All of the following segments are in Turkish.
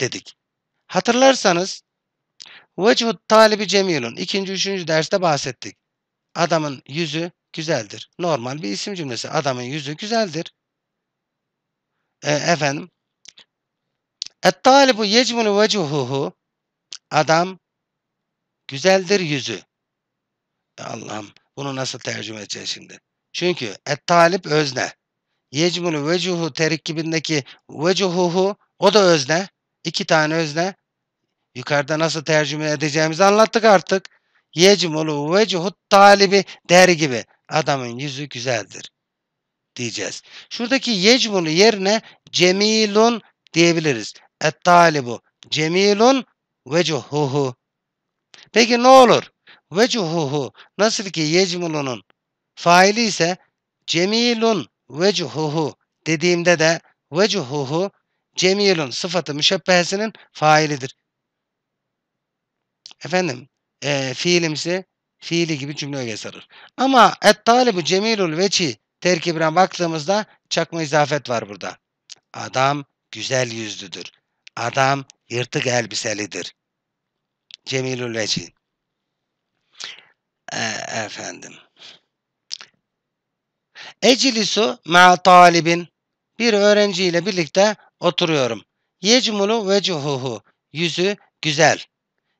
dedik. Hatırlarsanız Vecud talibi cemilun. ikinci üçüncü derste bahsettik. Adamın yüzü güzeldir. Normal bir isim cümlesi. Adamın yüzü güzeldir. E, efendim. Et talibu yecmunu vecuhuhu. Adam güzeldir yüzü. E, Allah'ım bunu nasıl tercüme edeceğiz şimdi? Çünkü et talip özne. Yecmunu vecuhu terkibindeki vecuhuhu o da özne iki tane özne yukarıda nasıl tercüme edeceğimizi anlattık artık. Yecmulu vecuhut talibi der gibi adamın yüzü güzeldir diyeceğiz. Şuradaki yecmulu yerine cemilun diyebiliriz. Et talibu cemilun vecuhuhu. Peki ne olur? Vecuhuhu nasıl ki yecmulunun faili ise cemilun vecuhuhu dediğimde de vecuhuhu cemilun sıfatı müşebbehesinin failidir. Efendim e, fiilimsi fiili gibi cümle öge sarır. Ama et talibu cemilul veçi terkibine baktığımızda çakma izafet var burada. Adam güzel yüzlüdür. Adam yırtık elbiselidir. Cemilül Veci. E, efendim. Ecilisu ma talibin. Bir öğrenciyle birlikte oturuyorum. Yecmulu vecuhuhu yüzü güzel.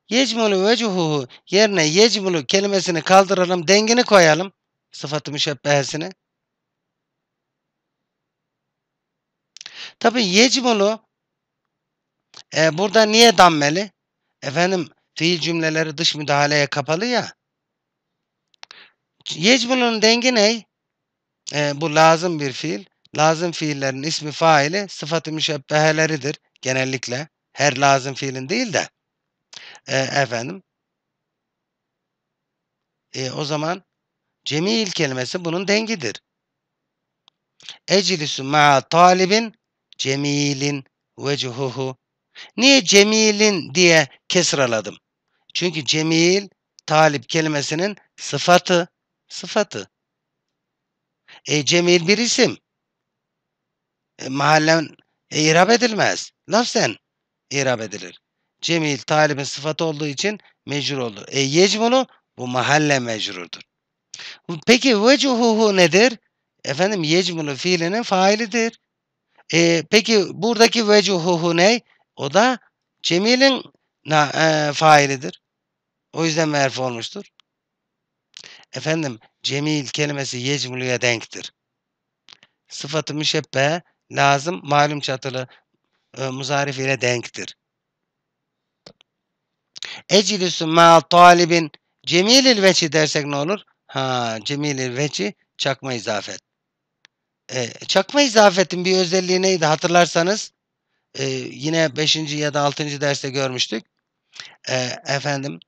Yecmulu vecuhuhu yerine yecmulu kelimesini kaldıralım dengini koyalım. Sıfatı müşebbehesini. Tabi yecmulu e, burada niye dammeli? Efendim fiil cümleleri dış müdahaleye kapalı ya. Yecmulun dengi ne? E, bu lazım bir fiil lazım fiillerin ismi faili sıfatı ı müşebbeheleridir genellikle. Her lazım fiilin değil de e, efendim e, o zaman cemil kelimesi bunun dengidir. Eclisu ma'a talibin cemilin vecuhuhu. Niye cemilin diye kesraladım? Çünkü cemil talip kelimesinin sıfatı sıfatı. E, cemil bir isim. E, mahallen e, irab edilmez. Lafzen irab edilir. Cemil talibin sıfatı olduğu için mecrur oldu. E yecmunu bu mahalle mecrurdur. Peki vecuhuhu nedir? Efendim yecmunu fiilinin failidir. E, peki buradaki vecuhuhu ne? O da Cemil'in e, failidir. O yüzden merf olmuştur. Efendim Cemil kelimesi yecmuluya denktir. Sıfatı müşebbe lazım malum çatılı e, muzarif ile denktir. Ecilisu mal talibin cemilil veçi dersek ne olur? Ha cemilil veçi çakma izafet. E, çakma izafetin bir özelliği neydi hatırlarsanız e, yine 5. ya da 6. derste görmüştük. E, efendim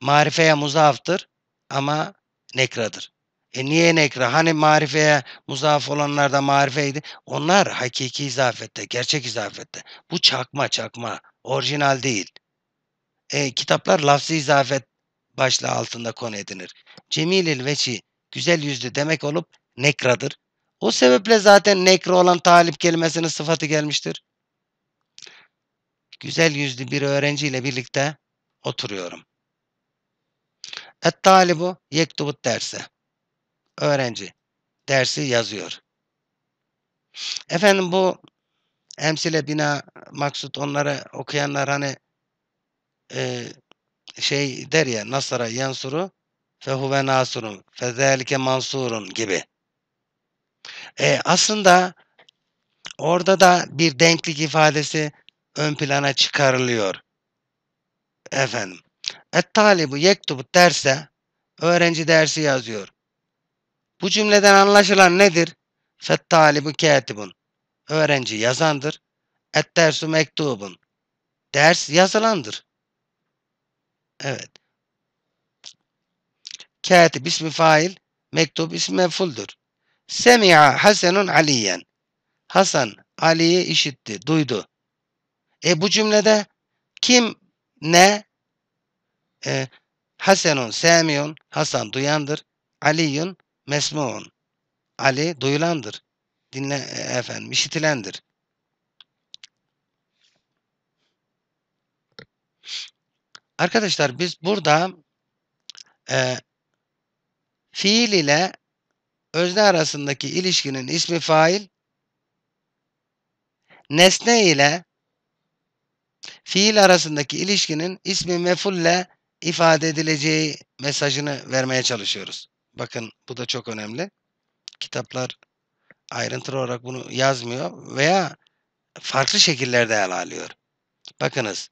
marifeye muzaftır ama nekradır. E niye nekre? Hani marifeye muzaf olanlar da marifeydi. Onlar hakiki izafette, gerçek izafette. Bu çakma çakma. Orijinal değil. E, kitaplar lafzı izafet başlığı altında konu edinir. Cemilil veçi, güzel yüzlü demek olup nekradır. O sebeple zaten nekre olan talip kelimesinin sıfatı gelmiştir. Güzel yüzlü bir öğrenciyle birlikte oturuyorum. Et talibu yektubut derse öğrenci dersi yazıyor. Efendim bu emsile bina maksut onları okuyanlar hani e, şey der ya Nasara yansuru fehuve nasurun fezelike mansurun gibi. E, aslında orada da bir denklik ifadesi ön plana çıkarılıyor. Efendim. Et talibu yektubu derse öğrenci dersi yazıyor. Bu cümleden anlaşılan nedir? Fettalibu kâtibun. Öğrenci yazandır. Et dersu mektubun. Ders yazılandır. Evet. Kâtib ismi fail, mektub ismi mefuldur. Semi'a Hasanun Aliyen. Hasan Ali'yi işitti, duydu. E bu cümlede kim ne? E, Hasanun Semi'un Hasan duyandır. Aliyun Mesmu'un. Ali duyulandır. Dinle e, efendim işitilendir. Arkadaşlar biz burada e, fiil ile özne arasındaki ilişkinin ismi fail, nesne ile fiil arasındaki ilişkinin ismi mefulle ifade edileceği mesajını vermeye çalışıyoruz. Bakın bu da çok önemli. Kitaplar ayrıntılı olarak bunu yazmıyor veya farklı şekillerde ele alıyor. Bakınız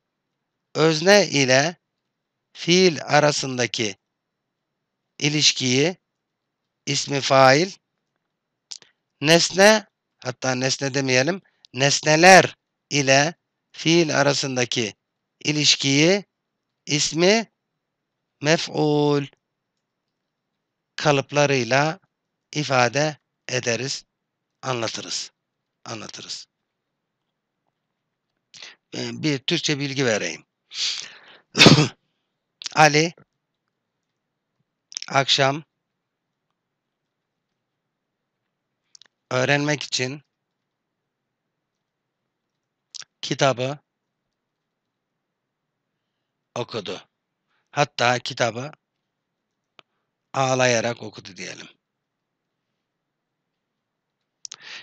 özne ile fiil arasındaki ilişkiyi ismi fail nesne hatta nesne demeyelim nesneler ile fiil arasındaki ilişkiyi ismi mef'ul kalıplarıyla ifade ederiz, anlatırız. Anlatırız. Ee, bir Türkçe bilgi vereyim. Ali akşam öğrenmek için kitabı okudu. Hatta kitabı ağlayarak okudu diyelim.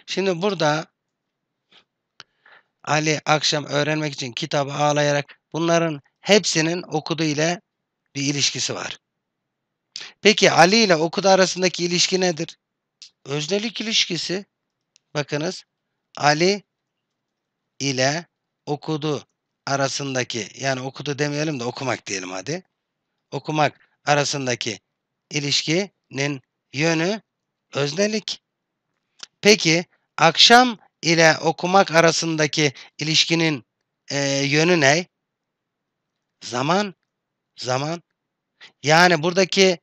Şimdi burada Ali akşam öğrenmek için kitabı ağlayarak bunların hepsinin okudu ile bir ilişkisi var. Peki Ali ile okudu arasındaki ilişki nedir? Öznelik ilişkisi. Bakınız Ali ile okudu arasındaki yani okudu demeyelim de okumak diyelim hadi. Okumak arasındaki ilişkinin yönü öznelik. Peki akşam ile okumak arasındaki ilişkinin e, yönü ne? Zaman. Zaman. Yani buradaki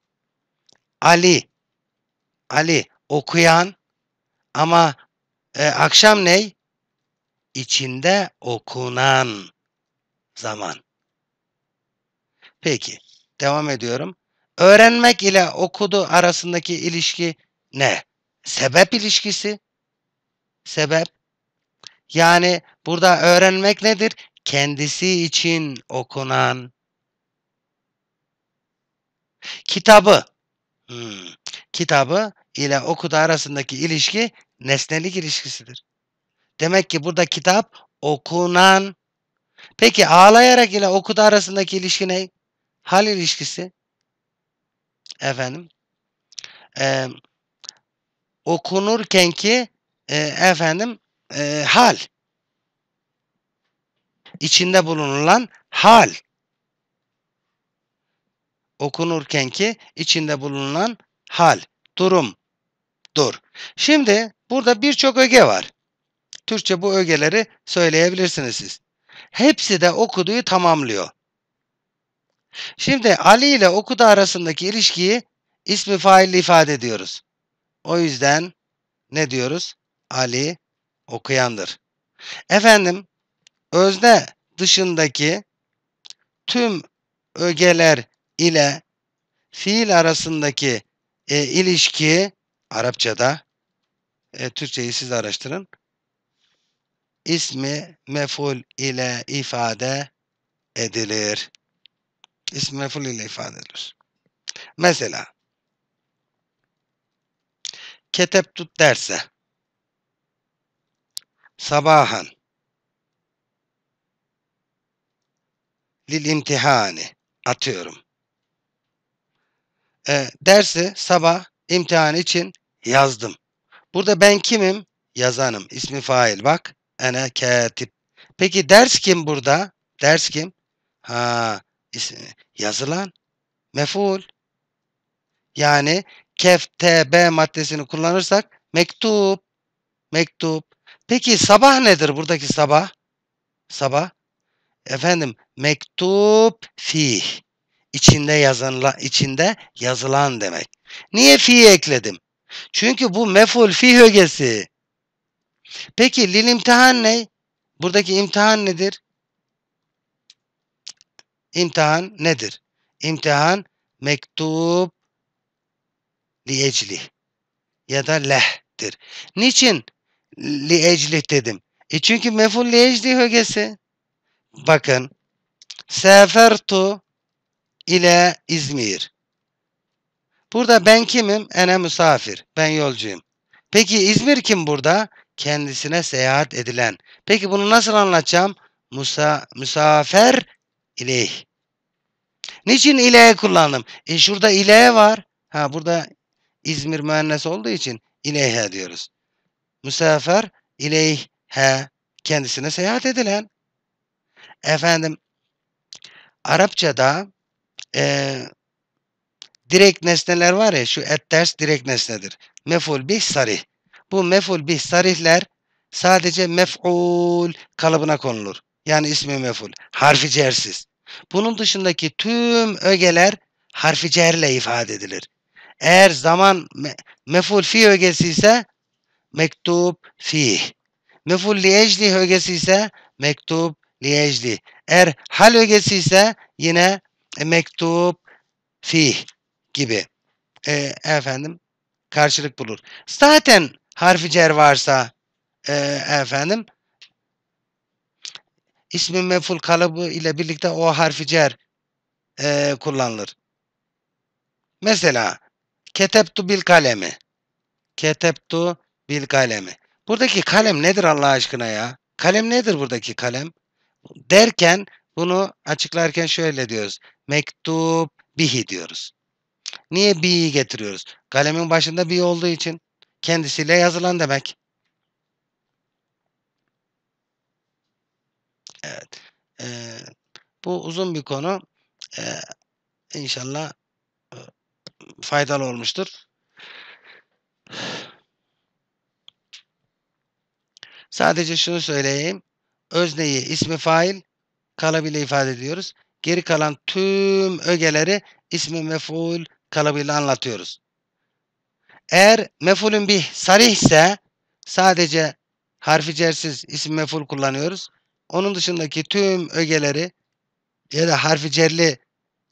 Ali, Ali okuyan ama e, akşam ne? İçinde okunan zaman. Peki, devam ediyorum. Öğrenmek ile okudu arasındaki ilişki ne? Sebep ilişkisi. Sebep. Yani burada öğrenmek nedir? Kendisi için okunan kitabı. Hmm. Kitabı ile okudu arasındaki ilişki nesnelik ilişkisidir. Demek ki burada kitap okunan. Peki ağlayarak ile okudu arasındaki ilişki ne? Hal ilişkisi efendim e, okunurken ki e, efendim e, hal içinde bulunulan hal okunurken ki içinde bulunan hal durum dur. Şimdi burada birçok öge var. Türkçe bu ögeleri söyleyebilirsiniz siz. Hepsi de okuduğu tamamlıyor. Şimdi Ali ile okuda arasındaki ilişkiyi ismi faille ifade ediyoruz. O yüzden ne diyoruz? Ali okuyandır. Efendim özne dışındaki tüm ögeler ile fiil arasındaki e, ilişki Arapçada e, Türkçeyi siz araştırın. İsmi meful ile ifade edilir. İsim meful ile ifade edilir. Mesela ketep tut derse sabahan lil imtihani atıyorum. E, dersi sabah imtihan için yazdım. Burada ben kimim? Yazanım. İsmi fail. Bak. Ene katip. Peki ders kim burada? Ders kim? Ha, yazılan meful. Yani kef, t, b maddesini kullanırsak mektup. Mektup. Peki sabah nedir buradaki sabah? Sabah. Efendim mektup fih İçinde yazılan, içinde yazılan demek. Niye fiyi ekledim? Çünkü bu meful fi ögesi. Peki lil imtihan ne? Buradaki imtihan nedir? İmtihan nedir? İmtihan mektup liecli ya da leh'tir. Niçin liecli dedim? E çünkü meful liecli högesi. Bakın. Sefertu ile İzmir. Burada ben kimim? Ene misafir. Ben yolcuyum. Peki İzmir kim burada? Kendisine seyahat edilen. Peki bunu nasıl anlatacağım? Musa, müsafer İleyh. Niçin ileye kullandım? E şurada ileye var. Ha burada İzmir mühendis olduğu için ileyhe diyoruz. Müsefer ileyhe kendisine seyahat edilen. Efendim Arapçada e, direkt nesneler var ya şu et ders direkt nesnedir. Meful bih sarih. Bu meful bih sarihler sadece mef'ul kalıbına konulur. Yani ismi meful. Harfi cersiz. Bunun dışındaki tüm ögeler harfi cerle ifade edilir. Eğer zaman me meful fi ögesi ise mektup fi. Meful liyecli ögesi ise mektup liyecli. Eğer hal ögesi ise yine e, mektup fi gibi. E, efendim karşılık bulur. Zaten harfi cer varsa e, efendim ismi meful kalıbı ile birlikte o harfi cer e, kullanılır. Mesela keteptu bil kalemi. Keteptu bil kalemi. Buradaki kalem nedir Allah aşkına ya? Kalem nedir buradaki kalem? Derken bunu açıklarken şöyle diyoruz. Mektup bihi diyoruz. Niye bi'yi getiriyoruz? Kalemin başında bi olduğu için kendisiyle yazılan demek. Evet. E, bu uzun bir konu. E, inşallah e, faydalı olmuştur. Sadece şunu söyleyeyim. Özneyi ismi fail kalıbıyla ifade ediyoruz. Geri kalan tüm ögeleri ismi meful kalıbıyla anlatıyoruz. Eğer mefulün bir sarih ise sadece harfi cersiz ismi meful kullanıyoruz. Onun dışındaki tüm ögeleri ya da harfi cerli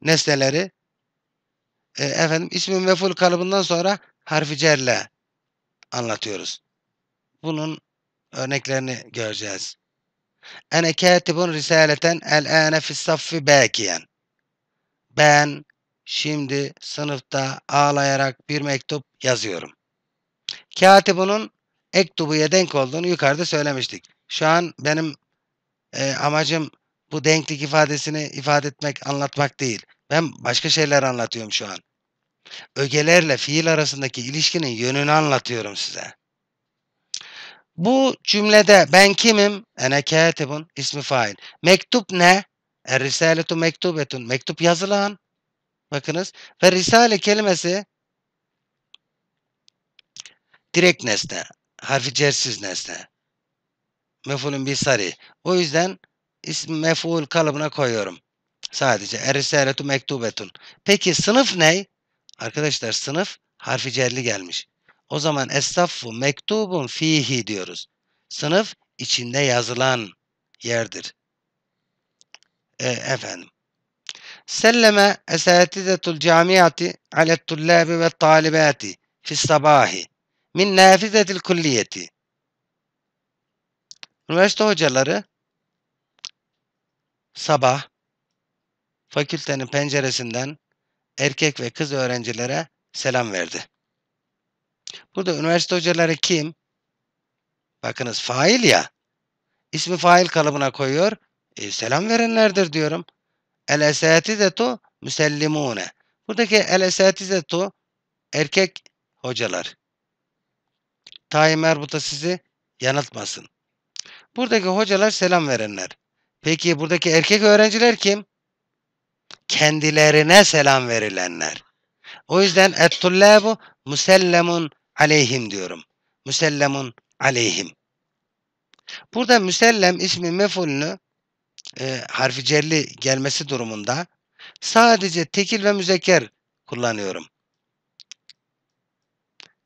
nesneleri e, efendim ismin meful kalıbından sonra harfi cerle anlatıyoruz. Bunun örneklerini göreceğiz. Ene katibun risaleten el ane fis saffi bakiyen. Ben şimdi sınıfta ağlayarak bir mektup yazıyorum. Katibunun ektubuya denk olduğunu yukarıda söylemiştik. Şu an benim e, amacım bu denklik ifadesini ifade etmek, anlatmak değil. Ben başka şeyler anlatıyorum şu an. Ögelerle fiil arasındaki ilişkinin yönünü anlatıyorum size. Bu cümlede ben kimim? Ene katibun ismi fail. Mektup ne? Er risaletu mektubetun. Mektup yazılan. Bakınız. Ve risale kelimesi direkt nesne. Harfi cersiz nesne mefulün sari. O yüzden ism meful kalıbına koyuyorum. Sadece erisaletu mektubetun. Peki sınıf ne? Arkadaşlar sınıf harfi cerli gelmiş. O zaman estaffu mektubun fihi diyoruz. Sınıf içinde yazılan yerdir. E, efendim. Selleme esatizetul camiyati alet tullabi ve talibati fis sabahi min nafizetil kulliyeti. Üniversite hocaları sabah fakültenin penceresinden erkek ve kız öğrencilere selam verdi. Burada üniversite hocaları kim? Bakınız fail ya. İsmi fail kalıbına koyuyor. E, selam verenlerdir diyorum. El esatizetu müsellimune. Buradaki el esatizetu erkek hocalar. Tayyip Erbuta sizi yanıltmasın. Buradaki hocalar selam verenler. Peki buradaki erkek öğrenciler kim? Kendilerine selam verilenler. O yüzden ettullabu musellemun aleyhim diyorum. Musellemun aleyhim. Burada müsellem ismi mefulünü e, harfi celli gelmesi durumunda sadece tekil ve müzekker kullanıyorum.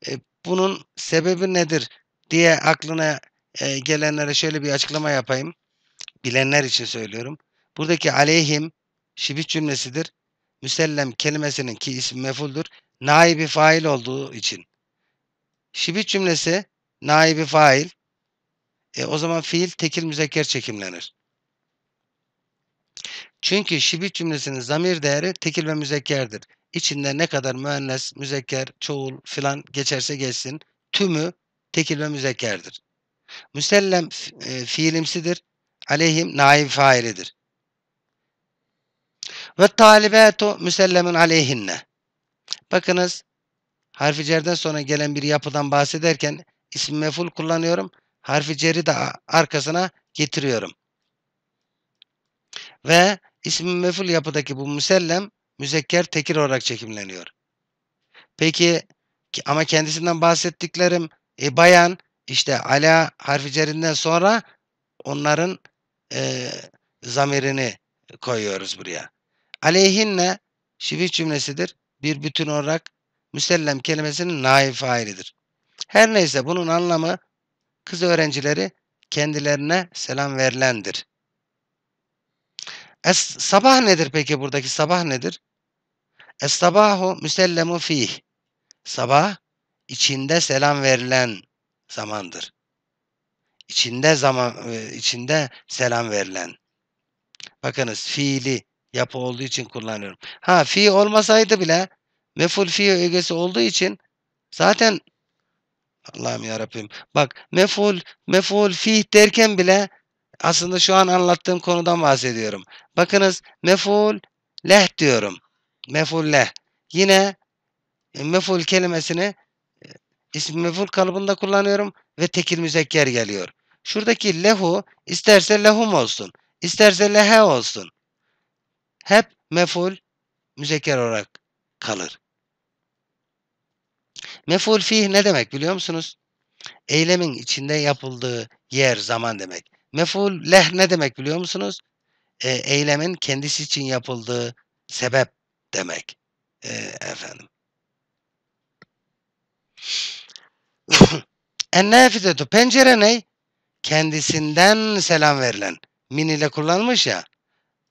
E, bunun sebebi nedir diye aklına e, gelenlere şöyle bir açıklama yapayım. Bilenler için söylüyorum. Buradaki aleyhim şibit cümlesidir. Müsellem kelimesinin ki ismi mefuldur. Naibi fail olduğu için. şibit cümlesi naibi fail. E, o zaman fiil tekil müzekker çekimlenir. Çünkü şibit cümlesinin zamir değeri tekil ve müzekkerdir. İçinde ne kadar müennes, müzekker, çoğul filan geçerse geçsin tümü tekil ve müzekkerdir. Müsellem e, fiilimsidir. Aleyhim naib failidir. Ve talibatu müsellemin aleyhinne. Bakınız harfi cerden sonra gelen bir yapıdan bahsederken isim meful kullanıyorum. Harfi ceri de arkasına getiriyorum. Ve isim meful yapıdaki bu müsellem müzekker tekir olarak çekimleniyor. Peki ama kendisinden bahsettiklerim e, bayan işte ala harfi cerinden sonra onların e, zamirini koyuyoruz buraya. Aleyhinne şibih cümlesidir. Bir bütün olarak müsellem kelimesinin naif failidir. Her neyse bunun anlamı kız öğrencileri kendilerine selam verilendir. Es, sabah nedir peki buradaki sabah nedir? Es sabahu müsellemu fih. Sabah içinde selam verilen zamandır. İçinde zaman e, içinde selam verilen. Bakınız fiili yapı olduğu için kullanıyorum. Ha fi olmasaydı bile meful fi ögesi olduğu için zaten Allah'ım ya Rabbim. Bak meful meful fi derken bile aslında şu an anlattığım konudan bahsediyorum. Bakınız meful leh diyorum. Meful leh. Yine e, meful kelimesini İsim meful kalıbında kullanıyorum ve tekil müzekker geliyor. Şuradaki lehu isterse lehum olsun, isterse lehe olsun. Hep meful müzekker olarak kalır. Meful fih ne demek biliyor musunuz? Eylemin içinde yapıldığı yer, zaman demek. Meful leh ne demek biliyor musunuz? E, eylemin kendisi için yapıldığı sebep demek. E, efendim. En nefidetü pencere ney? Kendisinden selam verilen. Min ile kullanmış ya.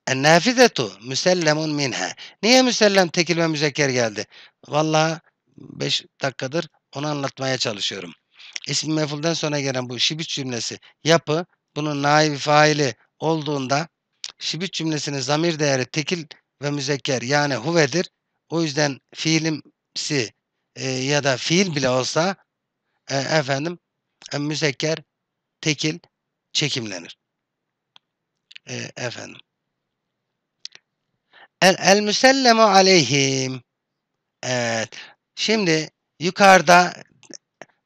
En nefidetü müsellemun minha. Niye müsellem tekil ve müzekker geldi? Valla 5 dakikadır onu anlatmaya çalışıyorum. İsmi mefulden sonra gelen bu şibit cümlesi yapı bunun naibi faili olduğunda şibit cümlesinin zamir değeri tekil ve müzekker yani huvedir. O yüzden fiilimsi e, ya da fiil bile olsa e, efendim e, müzekker tekil çekimlenir. E, efendim. El, el müsellemu aleyhim. Evet. Şimdi yukarıda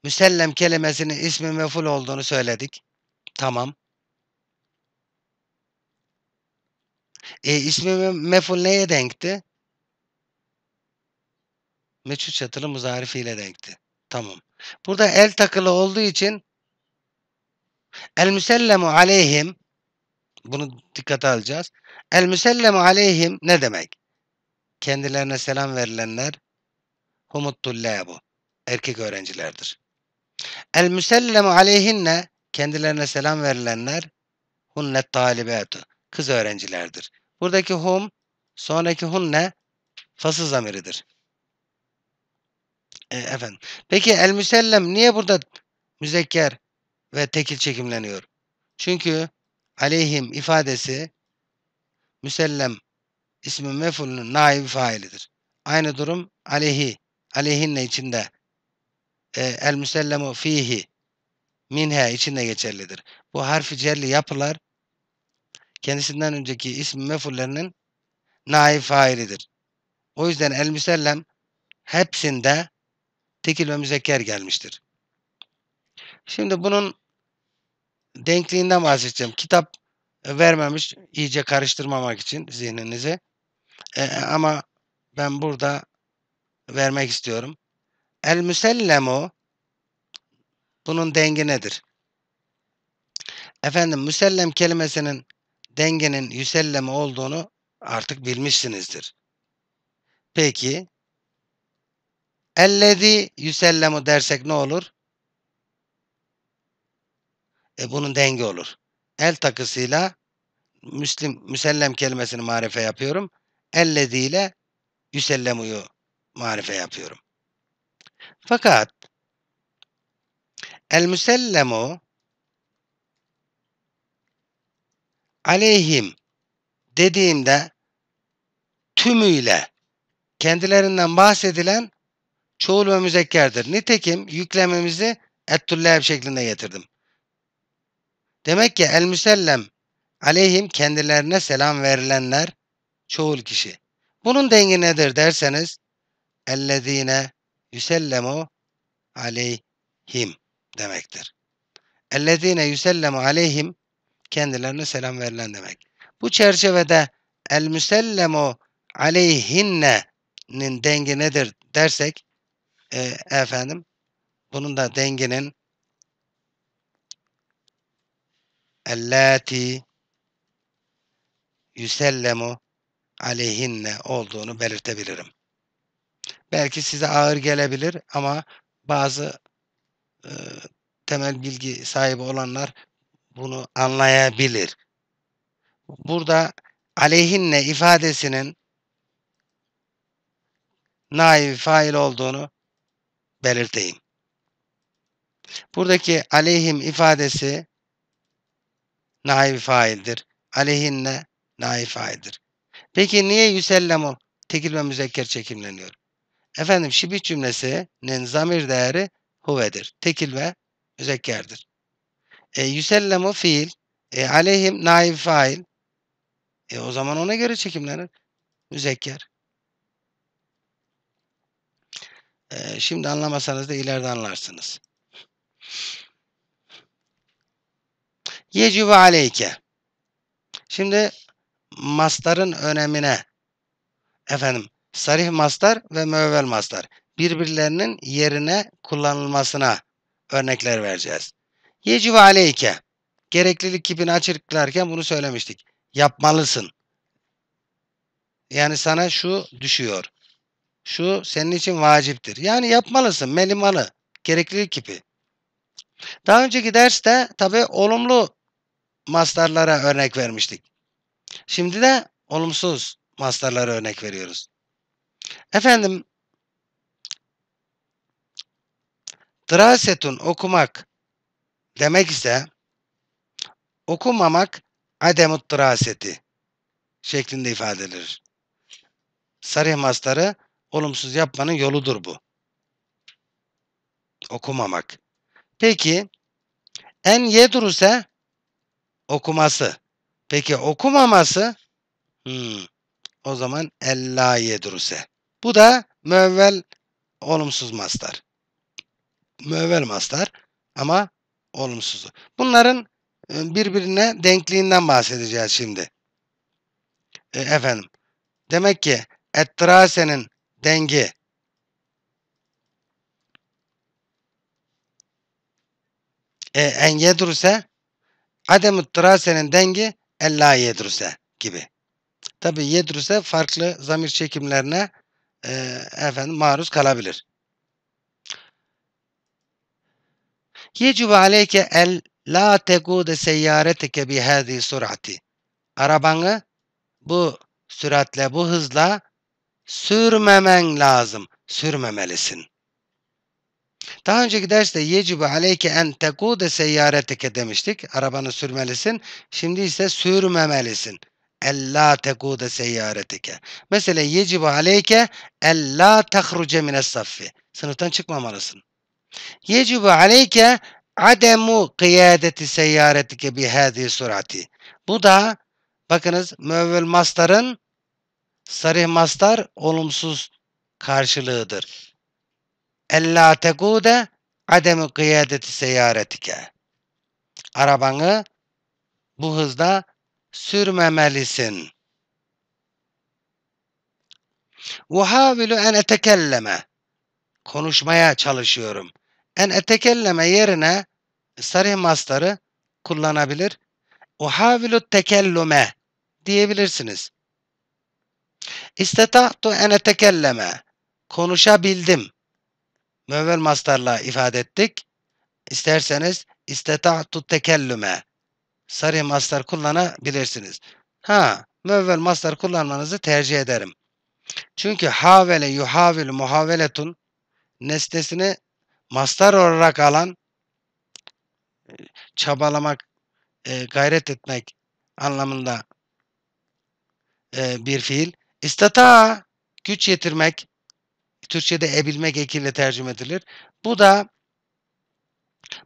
müsellem kelimesinin ismi meful olduğunu söyledik. Tamam. E, ismi meful neye denkti? Meçhul çatırı muzarifiyle denkti. Tamam. Burada el takılı olduğu için el müsellemu aleyhim bunu dikkate alacağız. El müsellemu aleyhim ne demek? Kendilerine selam verilenler humuttullabu erkek öğrencilerdir. El müsellemu aleyhinne kendilerine selam verilenler hunne talibatu kız öğrencilerdir. Buradaki hum sonraki hunne fasıl zamiridir. E, efendim. Peki el müsellem niye burada müzekker ve tekil çekimleniyor? Çünkü aleyhim ifadesi müsellem ismi mefulünün naib failidir. Aynı durum aleyhi, aleyhinle içinde e, el müsellemu fihi minhe içinde geçerlidir. Bu harfi cerli yapılar kendisinden önceki ismi mefullerinin naib failidir. O yüzden el müsellem hepsinde tekil ve müzekker gelmiştir. Şimdi bunun denkliğinden bahsedeceğim. Kitap vermemiş iyice karıştırmamak için zihninizi. E, ama ben burada vermek istiyorum. El müsellemu bunun dengi nedir? Efendim müsellem kelimesinin dengenin yüselleme olduğunu artık bilmişsinizdir. Peki Ellezi yüsellemu dersek ne olur? E bunun denge olur. El takısıyla Müslim, müsellem kelimesini marife yapıyorum. Ellezi ile yüsellemuyu marife yapıyorum. Fakat el müsellemu aleyhim dediğimde tümüyle kendilerinden bahsedilen çoğul ve müzekkerdir. Nitekim yüklememizi ettullab şeklinde getirdim. Demek ki el müsellem aleyhim kendilerine selam verilenler çoğul kişi. Bunun dengi nedir derseniz ellezine yüsellemu aleyhim demektir. Ellezine yüsellemu aleyhim kendilerine selam verilen demek. Bu çerçevede el müsellemu aleyhinne'nin dengi nedir dersek e, efendim bunun da dengenin elleti yüsellemu aleyhinne olduğunu belirtebilirim. Belki size ağır gelebilir ama bazı e, temel bilgi sahibi olanlar bunu anlayabilir. Burada aleyhinne ifadesinin naif fail olduğunu belirteyim. Buradaki aleyhim ifadesi naibi faildir. Aleyhinne naibi faildir. Peki niye yüsellemu tekil ve müzekker çekimleniyor? Efendim şibih cümlesinin zamir değeri huvedir. Tekil ve müzekkerdir. E, yüsellemu fiil. E, aleyhim naib fail. E, o zaman ona göre çekimlenir. Müzekker. Ee, şimdi anlamasanız da ileride anlarsınız. Yecübe aleyke. Şimdi masların önemine efendim sarih mastar ve müevvel mastar birbirlerinin yerine kullanılmasına örnekler vereceğiz. Yecübe aleyke. Gereklilik kipini açıklarken bunu söylemiştik. Yapmalısın. Yani sana şu düşüyor şu senin için vaciptir. Yani yapmalısın melimanı gerekli gibi. Daha önceki derste tabi olumlu mastarlara örnek vermiştik. Şimdi de olumsuz mastarlara örnek veriyoruz. Efendim drasetun okumak demek ise okumamak ademut draseti şeklinde ifade edilir. Sarih mastarı olumsuz yapmanın yoludur bu. Okumamak. Peki en yedur ise okuması. Peki okumaması hmm, o zaman ella yedur ise. Bu da müevvel olumsuz mastar. Müevvel mastar ama olumsuzu. Bunların e, birbirine denkliğinden bahsedeceğiz şimdi. E, efendim. Demek ki ettrasenin denge. E, en yedruse adem tirasenin dengi ella yedruse gibi. Tabi yedruse farklı zamir çekimlerine e, efendim maruz kalabilir. Yecube aleyke el la tegude seyyareteke bi hadi surati. Arabanı bu süratle, bu hızla sürmemen lazım. Sürmemelisin. Daha önceki derste yecibu aleyke en tekude seyyaretike demiştik. Arabanı sürmelisin. Şimdi ise sürmemelisin. Ella tekude seyyaretike. Mesela yecibu aleyke ella tehruce mines saffi. Sınıftan çıkmamalısın. Yecibu aleyke ademu kıyadeti seyyaretike bihâzi surati. Bu da bakınız müevvel mastarın sarih mastar olumsuz karşılığıdır. Ella tegude ademi kıyadeti seyaretike. Arabanı bu hızda sürmemelisin. Uhavilu en etekelleme. Konuşmaya çalışıyorum. En etekelleme yerine sarih mastarı kullanabilir. Uhavilu tekellume diyebilirsiniz. İstetahtu ene tekelleme. Konuşabildim. Müvvel mastarla ifade ettik. İsterseniz istetahtu tekellüme. Sarı mastar kullanabilirsiniz. Ha, müvvel mastar kullanmanızı tercih ederim. Çünkü havele yuhavil muhaveletun nesnesini mastar olarak alan çabalamak, e, gayret etmek anlamında e, bir fiil. İstata güç yetirmek Türkçe'de ebilmek ekiyle tercüme edilir. Bu da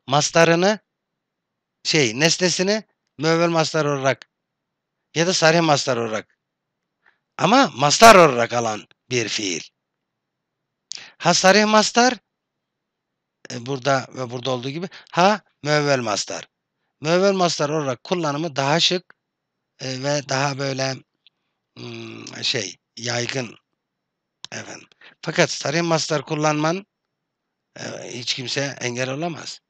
mastarını şey nesnesini müevvel mastar olarak ya da sarı mastar olarak ama mastar olarak alan bir fiil. Ha sarı mastar e, burada ve burada olduğu gibi ha müevvel mastar. Müevvel mastar olarak kullanımı daha şık e, ve daha böyle Hmm, şey yaygın efendim. Fakat sarı maslar kullanman e, hiç kimse engel olamaz.